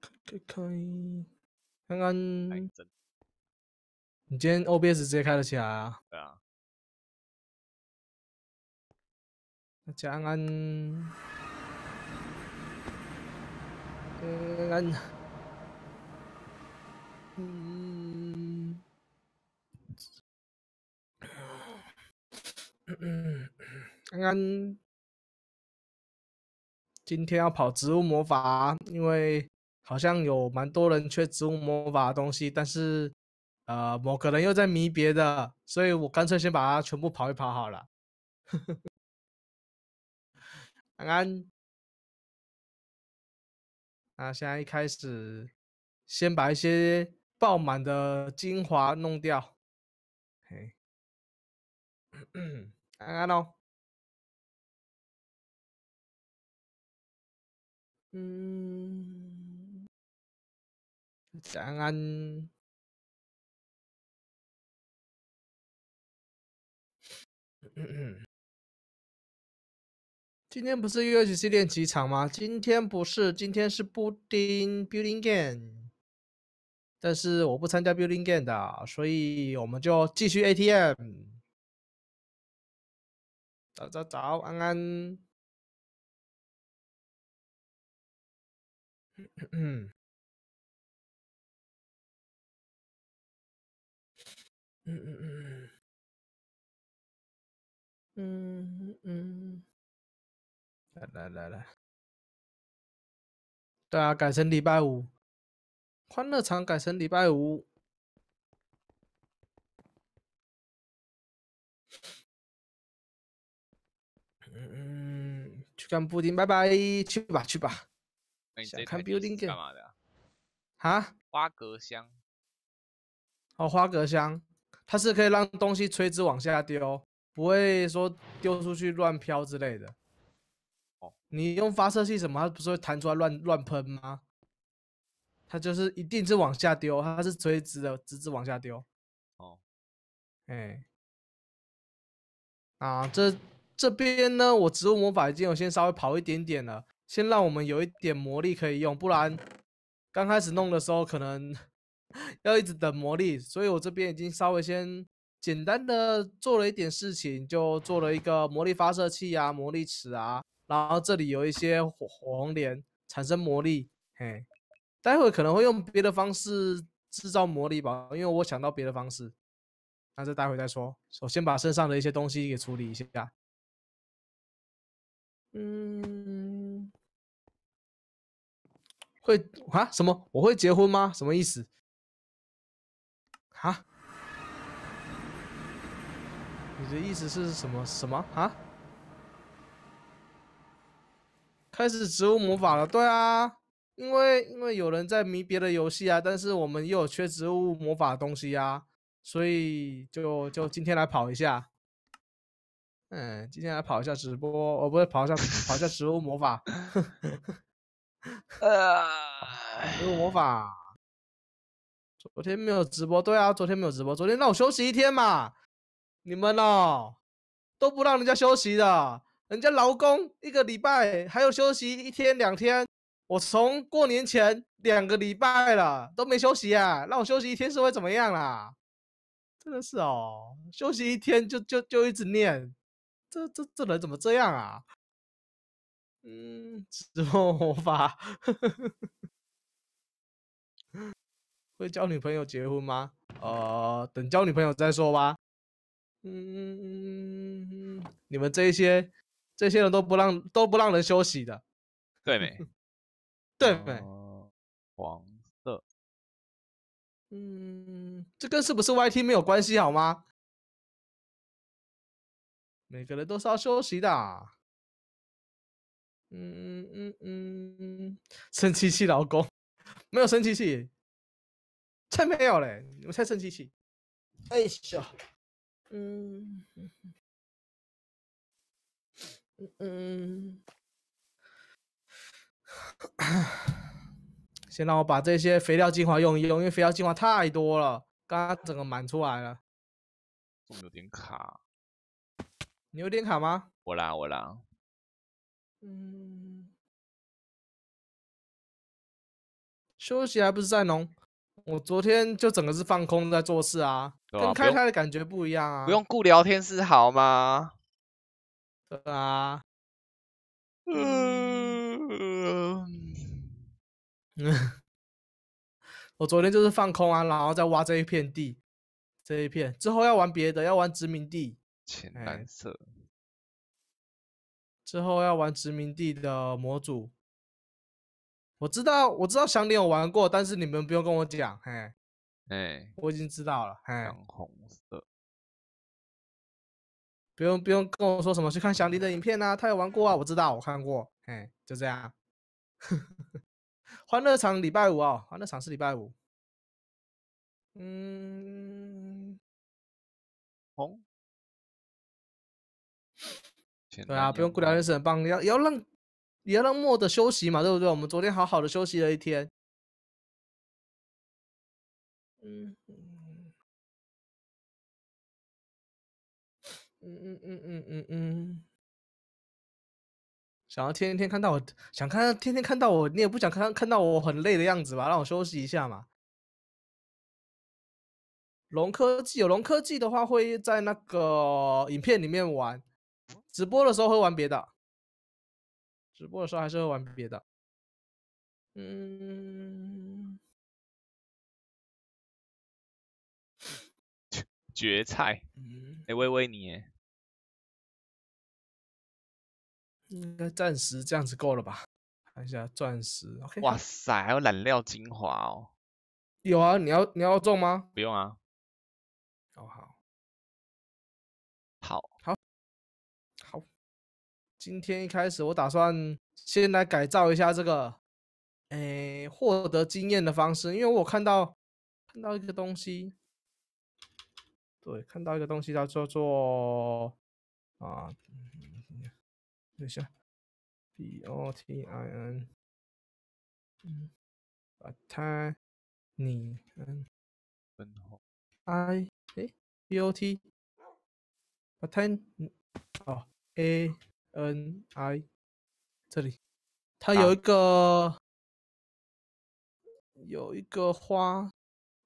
开开，刚刚，你今天 OBS 直接开了起来啊？对啊，安，安安，安嗯，刚刚，今天要跑植物魔法，因为。好像有蛮多人缺植物魔法的东西，但是，呃，某个人又在迷别的，所以我干脆先把它全部跑一跑好了。安安，那现在一开始先把一些爆满的精华弄掉。嘿，安安喽，嗯。早安。今天不是 U H C 练习场吗？今天不是，今天是布丁 Building Game，但是我不参加 Building Game 的，所以我们就继续 A T M。早早早，安安。嗯嗯嗯嗯嗯嗯，来来来来，对啊，改成礼拜五，欢乐场改成礼拜五。嗯去看布丁，拜拜，去吧去吧。看 building 干嘛的？哈？花格香。哦，花格香。它是可以让东西垂直往下丢，不会说丢出去乱飘之类的。哦，你用发射器什么，它不是会弹出来乱乱喷吗？它就是一定是往下丢，它是垂直的，直直往下丢。哦，哎，啊，这这边呢，我植物魔法已经有先稍微跑一点点了，先让我们有一点魔力可以用，不然刚开始弄的时候可能。要一直等魔力，所以我这边已经稍微先简单的做了一点事情，就做了一个魔力发射器啊，魔力池啊，然后这里有一些火红莲产生魔力。嘿，待会可能会用别的方式制造魔力吧，因为我想到别的方式，那就待会再说。首先把身上的一些东西给处理一下。嗯，会啊？什么？我会结婚吗？什么意思？啊！你的意思是什么？什么啊？开始植物魔法了？对啊，因为因为有人在迷别的游戏啊，但是我们又有缺植物魔法东西啊，所以就就今天来跑一下。嗯，今天来跑一下直播，哦，不是跑一下 跑一下植物魔法。植物魔法。昨天没有直播，对啊，昨天没有直播，昨天让我休息一天嘛，你们哦都不让人家休息的，人家劳工一个礼拜还有休息一天两天，我从过年前两个礼拜了都没休息啊，让我休息一天是会怎么样啦？真的是哦，休息一天就就就一直念，这这这人怎么这样啊？嗯，直播魔法。会交女朋友结婚吗？呃，等交女朋友再说吧。嗯，你们这些这些人都不让都不让人休息的，对没？对没？黄色。嗯，这跟是不是 Y T 没有关系好吗？每个人都是要休息的。嗯嗯嗯嗯，生气气老公 没有生气气。才没有嘞！我才生气气。哎呀，嗯嗯 先让我把这些肥料精华用一用，因为肥料精华太多了，刚刚整个满出来了。有点卡。你有点卡吗？我啦，我啦。嗯。休息还不是在农。我昨天就整个是放空在做事啊，跟开台的感觉不一样啊。不用顾聊天是好吗？对啊，嗯，嗯，我昨天就是放空啊，然后再挖这一片地，这一片之后要玩别的，要玩殖民地，浅蓝色，之后要玩殖民地的模组。我知道，我知道祥林有玩过，但是你们不用跟我讲，嘿，哎，我已经知道了，嘿，红色，不用不用跟我说什么，去看祥林的影片啊，他有玩过啊，我知道，我看过，嘿，就这样，欢乐场礼拜五啊，欢乐场是礼拜五，嗯，红，对啊，不用顾聊天室，帮要要让。也要让默的休息嘛，对不对？我们昨天好好的休息了一天。嗯嗯嗯嗯嗯嗯，想要天天看到我，想看天天看到我，你也不想看看到我很累的样子吧？让我休息一下嘛。龙科技有龙科技的话，会在那个影片里面玩，直播的时候会玩别的。直播的时候还是会玩别的，嗯，绝 菜，嗯，哎，微微你，应该暂时这样子够了吧？看一下钻石，哇塞，还有染料精华哦，有啊，你要你要中吗？不用啊。今天一开始，我打算先来改造一下这个，诶，获得经验的方式。因为我看到看到一个东西，对，看到一个东西，它叫做啊，等一下，b o t i n，嗯，botin，很 i 诶 b o t，botin，哦，a。n i，这里，它有一个，有一个花，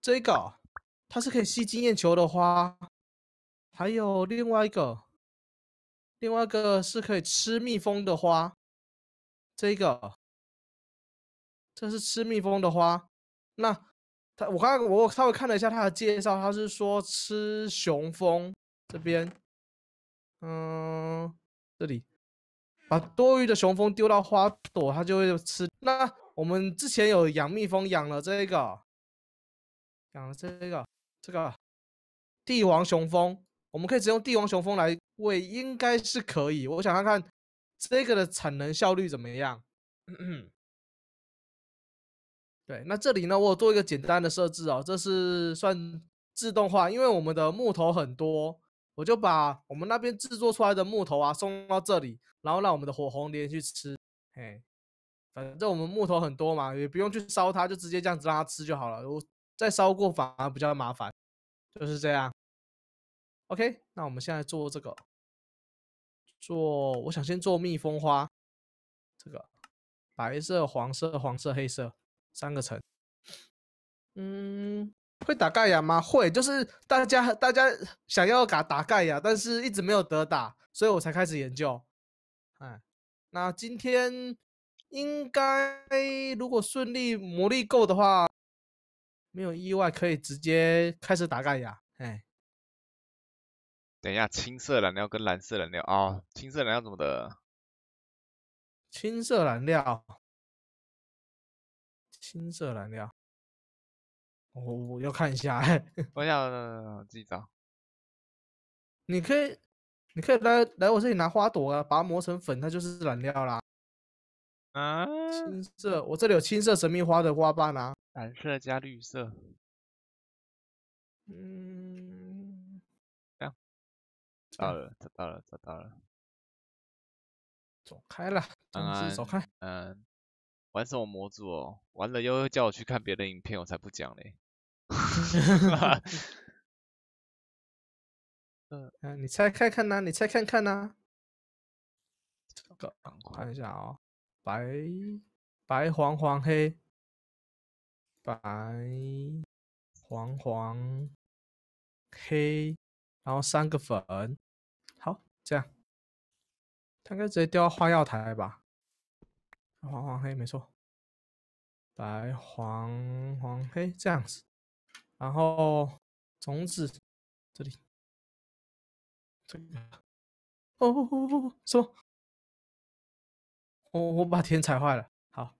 这个它是可以吸经验球的花，还有另外一个，另外一个是可以吃蜜蜂的花，这个，这是吃蜜蜂的花，那，他，我刚刚我稍微看了一下它的介绍，它是说吃雄蜂这边，嗯，这里。把多余的雄蜂丢到花朵，它就会吃。那我们之前有养蜜蜂，养了这个，养了这个，这个帝王雄蜂，我们可以只用帝王雄蜂来喂，应该是可以。我想看看这个的产能效率怎么样。嗯嗯。对，那这里呢，我有做一个简单的设置哦，这是算自动化，因为我们的木头很多，我就把我们那边制作出来的木头啊送到这里。然后让我们的火红莲去吃，嘿，反正我们木头很多嘛，也不用去烧它，就直接这样子让它吃就好了。我再烧过反而比较麻烦，就是这样。OK，那我们现在做这个，做我想先做蜜蜂花，这个白色、黄色、黄色、黑色三个层。嗯，会打盖亚吗？会，就是大家大家想要打打盖亚，但是一直没有得打，所以我才开始研究。那今天应该如果顺利魔力够的话，没有意外可以直接开始打盖亚。哎，等一下，青色燃料跟蓝色燃料啊？青色燃料怎么的？青色燃料，青色燃料，我我要看一下。我想己找。你可以。你可以来来我这里拿花朵啊，把它磨成粉，它就是染料啦。啊，青色，我这里有青色神秘花的花瓣啊，蓝色加绿色。嗯，这样，找到了，找到了，找到了。走开了，走开，走开。嗯，玩什么模组哦？完了又又叫我去看别的影片，我才不讲嘞。嗯，你猜看看呐，你猜看看呐，这个看一下啊，白白黄黄黑，白黄黄黑，然后三个粉，好，这样，他应该直接掉到花药台吧？黄黄黑没错，白黄黄黑这样子，然后种子这里。哦哦哦什么？我我把田踩坏了。好，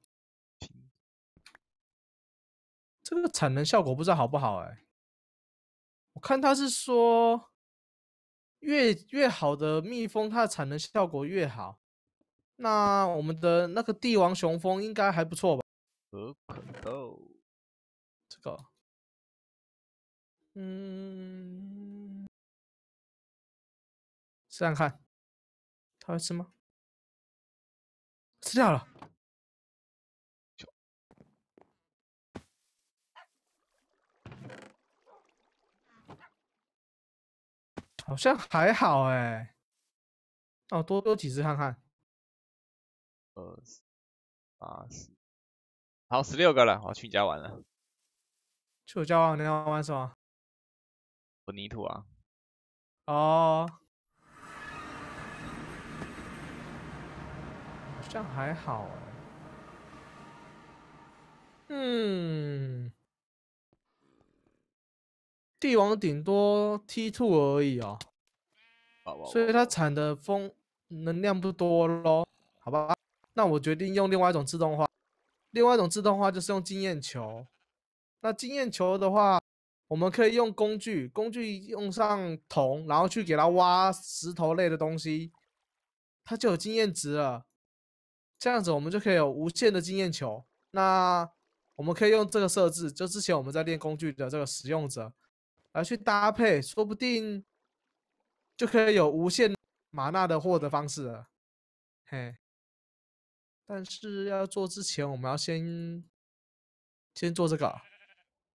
这个产能效果不知道好不好哎。我看他是说，越越好的蜜蜂，它的产能效果越好。那我们的那个帝王雄蜂应该还不错吧？可可豆，这个，嗯。看他会吃吗？吃掉了，好像还好哎。哦，多多几只看看。二十，八十，好十六个了。我去你家玩了。去我家玩，你来玩什么？混凝土啊。哦。这样还好嗯，帝王顶多 T two 而已哦，所以它产的风能量不多咯，好吧？那我决定用另外一种自动化，另外一种自动化就是用经验球。那经验球的话，我们可以用工具，工具用上铜，然后去给它挖石头类的东西，它就有经验值了。这样子我们就可以有无限的经验球。那我们可以用这个设置，就之前我们在练工具的这个使用者，来去搭配，说不定就可以有无限玛娜的获得方式了。嘿，但是要做之前，我们要先先做这个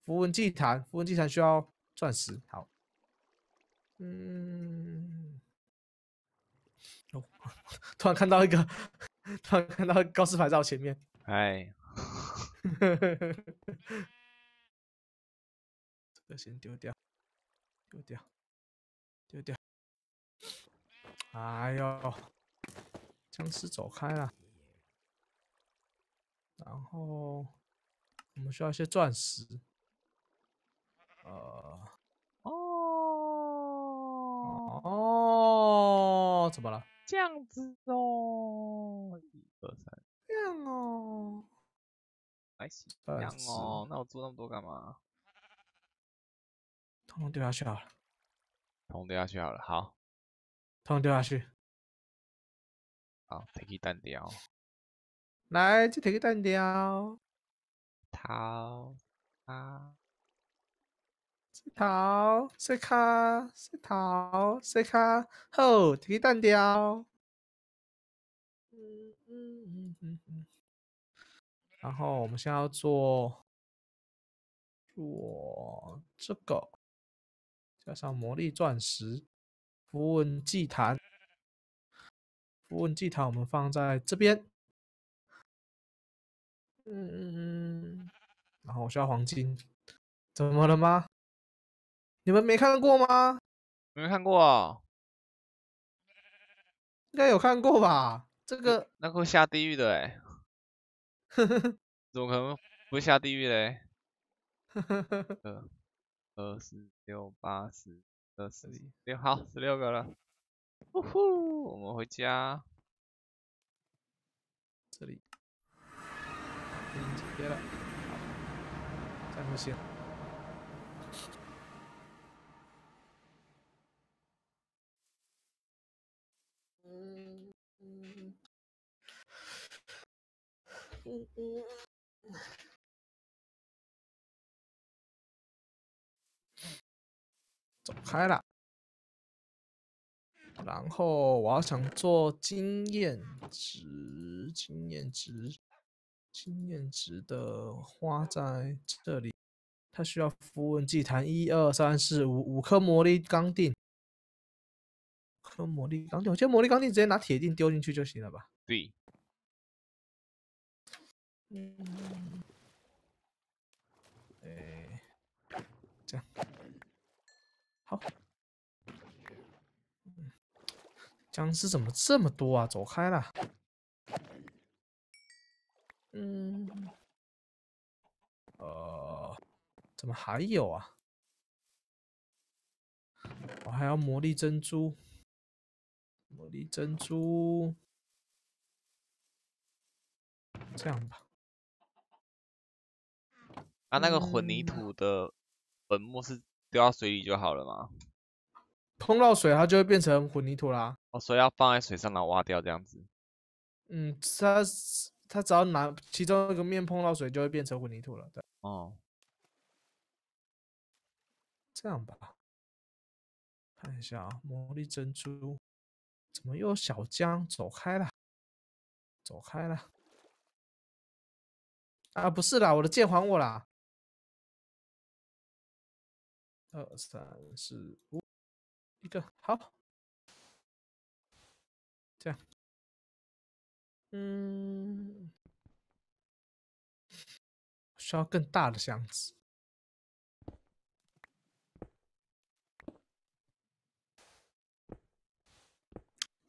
符文祭坛。符文祭坛需要钻石。好，嗯，突然看到一个。他看到高示牌在我前面，哎，这个先丢掉，丢掉，丢掉。哎呦，僵尸走开了。然后我们需要一些钻石。呃，哦，哦。怎么了？这样子哦，一二三，这样哦，来，这样哦，那我做那么多干嘛？通通丢下去好了，通统丢下去好了，好，通统丢下去，好，提起蛋雕，来，就提起蛋雕，好，啊。桃，头、洗脚、桃，头、洗脚，提蛋雕。嗯嗯嗯嗯嗯。然后我们现在要做做这个，加上魔力钻石符文祭坛，符文祭坛我们放在这边。嗯嗯嗯。然后我需要黄金，怎么了吗？你们没看过吗？没看过应该有看过吧？这个那会下地狱的哎，怎么可能不下地狱嘞？二二四六八十，二一、六，好，十六个了，呼呼，我们回家，这里，别了，站嗯嗯嗯嗯，走开了。然后我要想做经验值，经验值，经验值的花在这里，它需要符文祭坛，一二三四五五颗魔力钢锭。用魔力钢锭，觉得魔力钢锭直接拿铁锭丢进去就行了吧？对。嗯，哎，这样，好。僵尸怎么这么多啊？走开了。嗯，呃，怎么还有啊？我还要魔力珍珠。魔力珍珠，这样吧，啊，那个混凝土的粉末是丢到水里就好了嘛？碰到水，它就会变成混凝土啦。哦，所以要放在水上，然后挖掉这样子。嗯，它它只要拿其中一个面碰到水，就会变成混凝土了。对哦，这样吧，看一下啊，魔力珍珠。怎么又小江？走开了，走开了！啊，不是啦，我的剑还我啦！二三四五，一个好，这样，嗯，需要更大的箱子。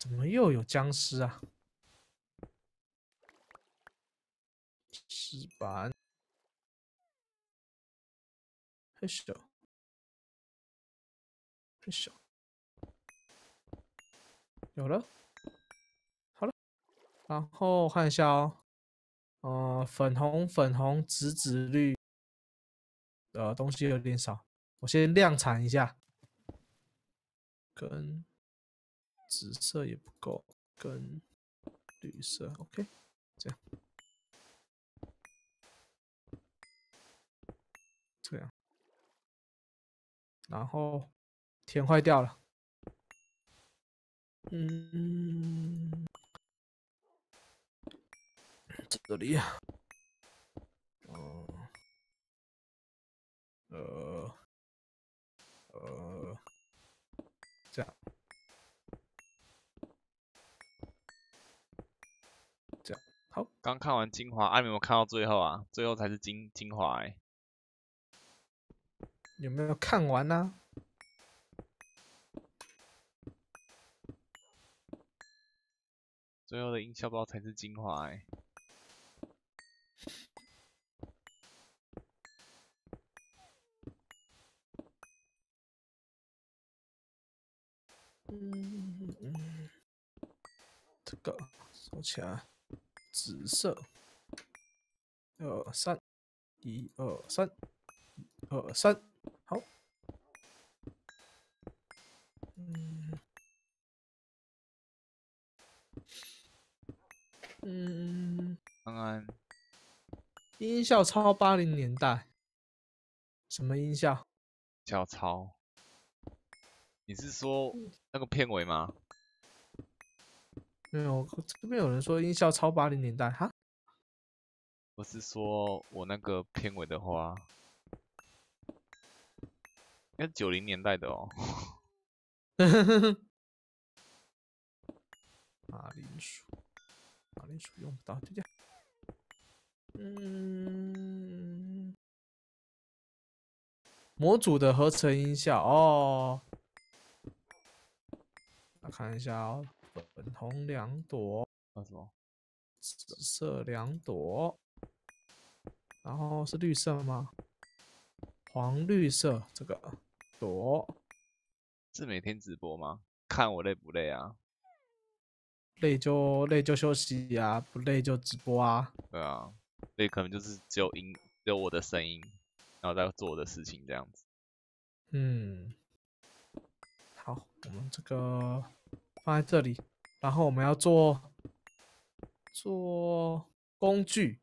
怎么又有僵尸啊？石板太小，太小，有了，好了，然后看一下哦，呃，粉红、粉红、紫紫绿，呃，东西有点少，我先量产一下，可能。紫色也不够，跟绿色，OK，这样，这样，然后填坏掉了，嗯，这里啊，哦，呃，呃。好，刚看完精华，阿明有看到最后啊？最后才是精精华，有没有看完呢？最后的音效包才是精华。哎、嗯嗯，这个收起来。紫色，二三，一二三，二三，好。嗯嗯嗯。刚刚，音效超八零年代。什么音效？小超。你是说那个片尾吗？没有，这边有人说音效超八零年代哈，我是说我那个片尾的话，应该九零年代的哦。马铃薯，马铃薯用不到，就这样。嗯，模组的合成音效哦，看一下哦。粉红两朵，什么？紫色两朵，然后是绿色吗？黄绿色这个朵，是每天直播吗？看我累不累啊？累就累就休息啊，不累就直播啊。对啊，所可能就是只有音，只有我的声音，然后再做我的事情这样子。嗯，好，我们这个。放在这里，然后我们要做做工具。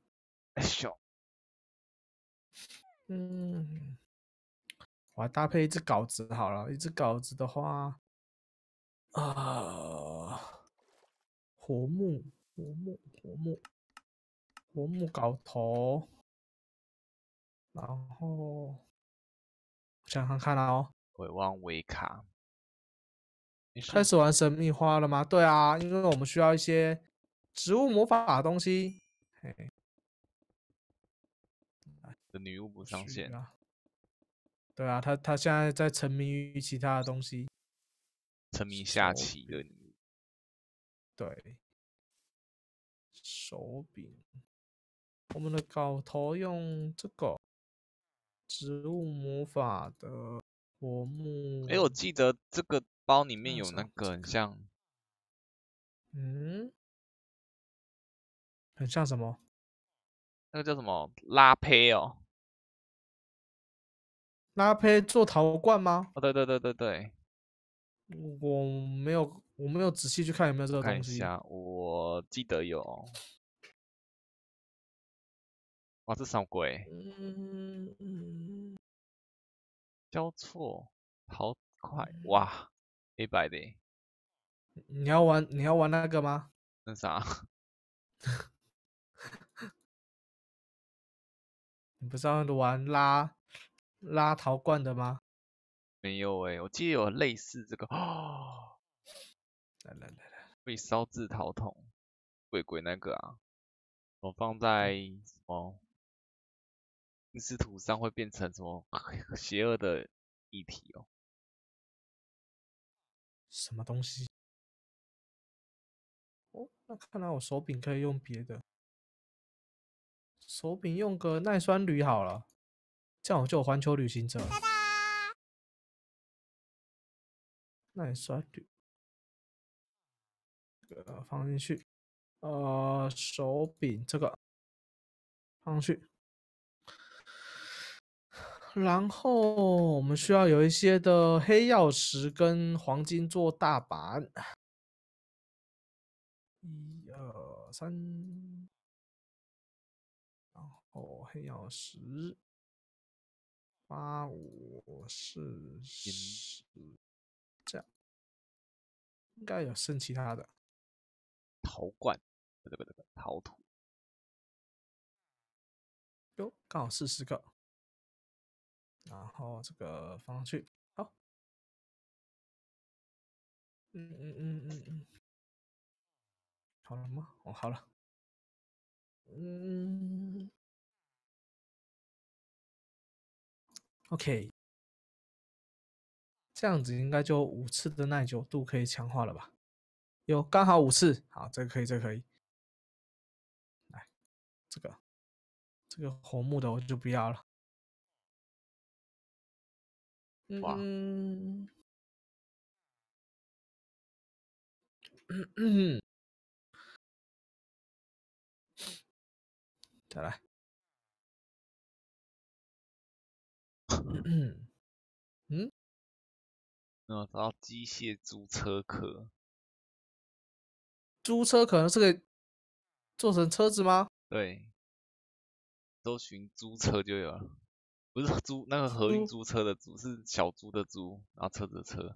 哎呦，嗯，我搭配一只稿子好了，一只稿子的话，啊，活木活木活木活木稿头，然后，想想看哦，回望维卡。开始玩神秘花了吗？对啊，因为我们需要一些植物魔法的东西。嘿。这女巫不上线。啊？对啊，她她现在在沉迷于其他的东西，沉迷下棋的。对，手柄，我们的镐头用这个植物魔法的活木。哎，我记得这个。包里面有那个很像，嗯，很像什么？那个叫什么拉胚哦？拉胚做陶罐吗？哦，对对对对对。我没有，我没有仔细去看有没有这个东西。看一下，我记得有。哇，这什么鬼？嗯嗯交错陶块，哇！黑白的。你要玩你要玩那个吗？那啥？你不是要玩拉拉陶罐的吗？没有哎，我记得有类似这个哦。来来来来，会烧制陶桶，鬼鬼那个啊。我放在什么？那是土上会变成什么 邪恶的异体哦。什么东西？哦，那看来我手柄可以用别的。手柄用个耐酸铝好了，这样我就环球旅行者。耐酸铝，这个放进去。呃，手柄这个放去。然后我们需要有一些的黑曜石跟黄金做大板，一二三，然后黑曜石八五四十，这样应该有剩其他的陶罐，不对不对，陶土，哟，刚好四十个。然后这个放上去，好，嗯嗯嗯嗯嗯，好了吗？我好了，嗯，OK，这样子应该就五次的耐久度可以强化了吧？有刚好五次，好，这个可以，这个可以，来，这个，这个红木的我就不要了。嗯，嗯，再来，嗯 嗯，然后机械租车壳，租车可能是给做成车子吗？对，搜寻租车就有了。不是租那个合运租车的租，是小租的租，然后车子的车。